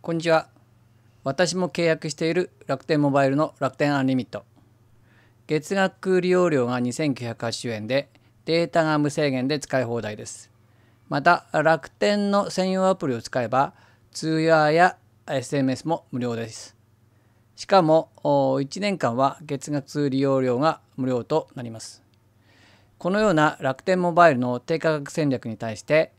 こんにちは。私も契約している楽天モバイルの楽天アンリミット。月額利用料が2980円で、データが無制限で使い放題です。また、楽天の専用アプリを使えば、通話や SMS も無料です。しかも、1年間は月額利用料が無料となります。このような楽天モバイルの低価格戦略に対して、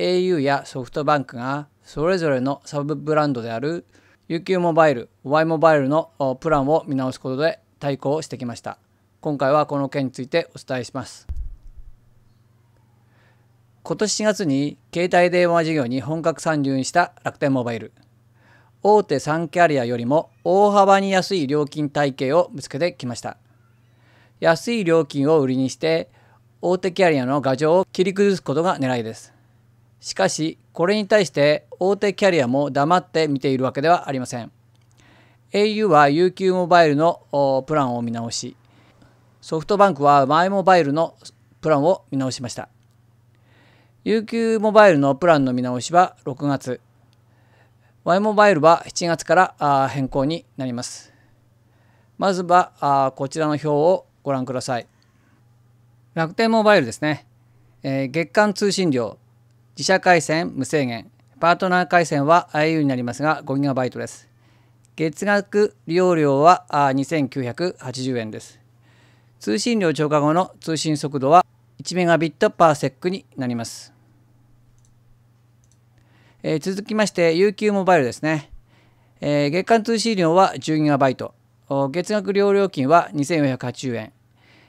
au やソフトバンクがそれぞれのサブブランドである UQ モバイル、Y モバイルのプランを見直すことで対抗してきました。今回はこの件についてお伝えします。今年4月に携帯電話事業に本格参入した楽天モバイル。大手3キャリアよりも大幅に安い料金体系をぶつけてきました。安い料金を売りにして大手キャリアの牙城を切り崩すことが狙いです。しかしこれに対して大手キャリアも黙って見ているわけではありません au は UQ モバイルのプランを見直しソフトバンクはマイモバイルのプランを見直しました UQ モバイルのプランの見直しは6月 Y モバイルは7月から変更になりますまずはこちらの表をご覧ください楽天モバイルですね月間通信料自社回線無制限、パートナー回線は IU になりますが 5GB です。月額利用料は2980円です。通信料超過後の通信速度は 1Mbps になります。えー、続きまして UQ モバイルですね。えー、月間通信料は 10GB。月額利用料金は2480円。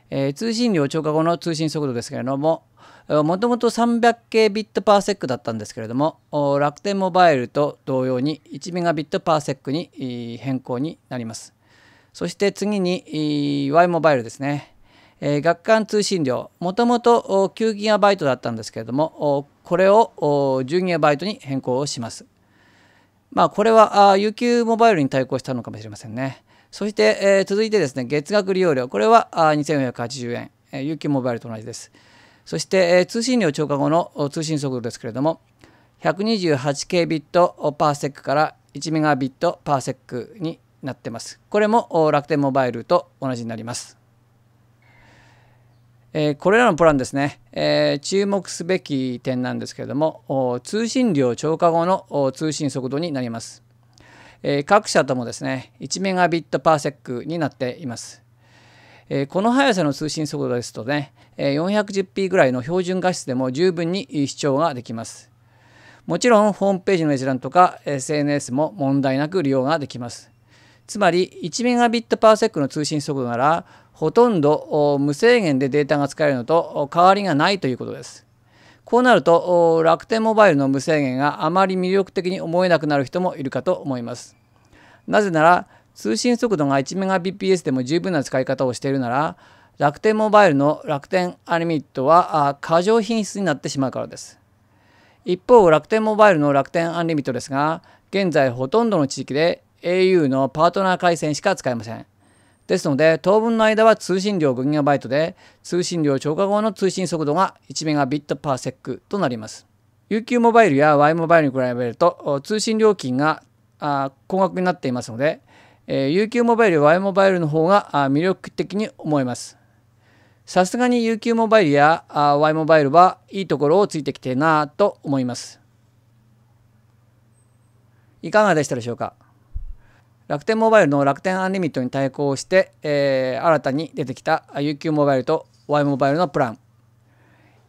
えー、通信料超過後の通信速度ですけれども、もともと300系ビットパーセックだったんですけれども楽天モバイルと同様に1メガビットパーセックに変更になりますそして次に Y モバイルですね月間通信量もともと 9GB だったんですけれどもこれを 10GB に変更をしますまあこれは UQ モバイルに対抗したのかもしれませんねそして、え続いてですね月額利用料これは2480円 UQ モバイルと同じですそして、えー、通信量超過後の通信速度ですけれども1 2 8 k ビットパーセックから1メガビットパーセックになってます。これも楽天モバイルと同じになります。えこれらのプランですね、え注目すべき点なんですけれども通信量超過後の通信速度になります、え各社ともですね1メガビットパーセックになっていますえこの速さの通信速度ですとね、え 410p ぐらいの標準画質でも十分に視聴ができます。もちろんホームページの閲覧とか SNS も問題なく利用ができます。つまり 1Mbps の通信速度ならほとんど無制限でデータが使えるのと変わりがないということです。こうなると楽天モバイルの無制限があまり魅力的に思えなくなる人もいるかと思います。なぜなら通信速度が 1Mbps でも十分な使い方をしているなら楽天モバイルの楽天アリミットは過剰品質になってしまうからです。一方楽天モバイルの楽天アンリミットですが現在ほとんどの地域で au のパートナー回線しか使えませんですので当分の間は通信量 5GB で通信量超過後の通信速度が 1Mbps となります UQ モバイルや Y モバイルに比べると通信料金が高額になっていますのでえー、UQ モバイル Y モバイルの方が魅力的に思います。さすがに UQ モバイルやあ Y モバイルはいいところをついてきてなぁと思います。いかがでしたでしょうか楽天モバイルの楽天アンリミットに対抗して、えー、新たに出てきた UQ モバイルと Y モバイルのプラン。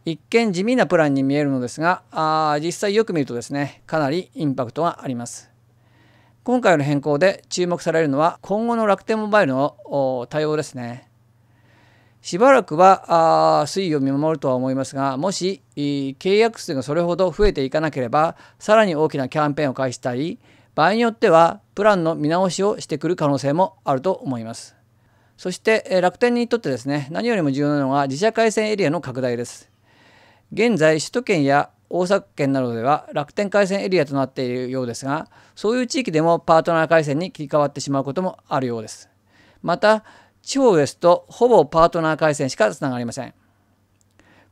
一見地味なプランに見えるのですが、あ実際よく見るとですね、かなりインパクトがあります。今回の変更で注目されるのは今後の楽天モバイルの対応ですね。しばらくは推移を見守るとは思いますがもし契約数がそれほど増えていかなければさらに大きなキャンペーンを開始したり場合によってはプランの見直しをしてくる可能性もあると思います。そして楽天にとってですね何よりも重要なのが自社回線エリアの拡大です。現在首都圏や大阪県などでは楽天回線エリアとなっているようですがそういう地域でもパートナー回線に切り替わってしまうこともあるようですまた地方ですとほぼパートナー回線しかつながりません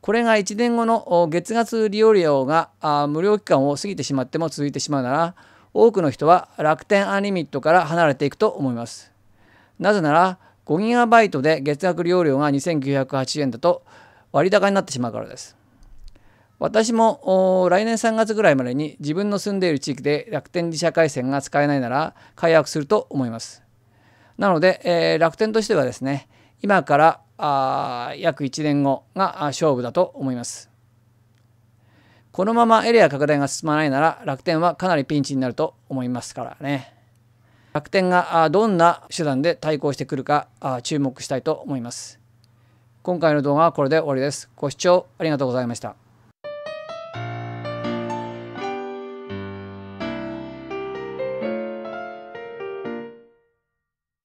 これが1年後の月額利用料が無料期間を過ぎてしまっても続いてしまうなら多くの人は楽天アンリミットから離れていくと思いますなぜなら 5GB で月額利用料が2980円だと割高になってしまうからです私も来年3月ぐらいまでに自分の住んでいる地域で楽天自社回線が使えないなら解約すると思います。なので、えー、楽天としてはですね、今からあ約1年後が勝負だと思います。このままエリア拡大が進まないなら楽天はかなりピンチになると思いますからね。楽天がどんな手段で対抗してくるか注目したいと思います。今回の動画はこれで終わりです。ご視聴ありがとうございました。